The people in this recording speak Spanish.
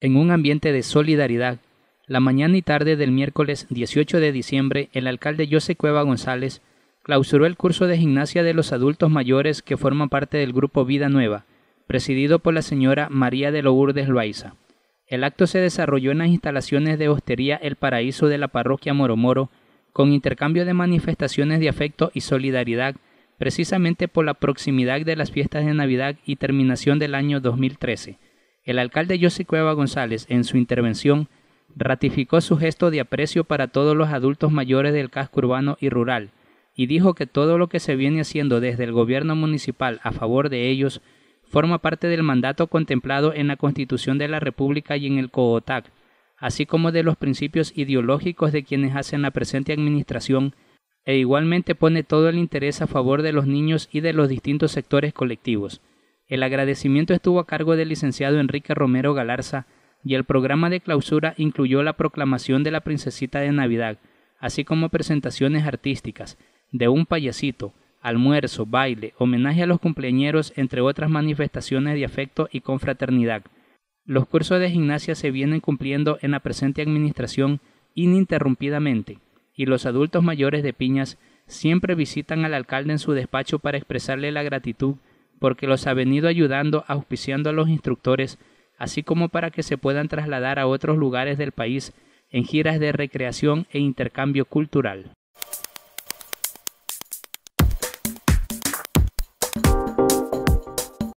en un ambiente de solidaridad. La mañana y tarde del miércoles 18 de diciembre, el alcalde José Cueva González clausuró el curso de gimnasia de los adultos mayores que forman parte del grupo Vida Nueva, presidido por la señora María de Lourdes Loaiza. El acto se desarrolló en las instalaciones de Hostería El Paraíso de la parroquia Moromoro, con intercambio de manifestaciones de afecto y solidaridad, precisamente por la proximidad de las fiestas de Navidad y terminación del año 2013 el alcalde José Cueva González, en su intervención, ratificó su gesto de aprecio para todos los adultos mayores del casco urbano y rural, y dijo que todo lo que se viene haciendo desde el gobierno municipal a favor de ellos forma parte del mandato contemplado en la Constitución de la República y en el COOTAC, así como de los principios ideológicos de quienes hacen la presente administración, e igualmente pone todo el interés a favor de los niños y de los distintos sectores colectivos. El agradecimiento estuvo a cargo del licenciado Enrique Romero Galarza y el programa de clausura incluyó la proclamación de la princesita de Navidad, así como presentaciones artísticas, de un payasito, almuerzo, baile, homenaje a los cumpleañeros, entre otras manifestaciones de afecto y confraternidad. Los cursos de gimnasia se vienen cumpliendo en la presente administración ininterrumpidamente, y los adultos mayores de Piñas siempre visitan al alcalde en su despacho para expresarle la gratitud porque los ha venido ayudando, auspiciando a los instructores, así como para que se puedan trasladar a otros lugares del país en giras de recreación e intercambio cultural.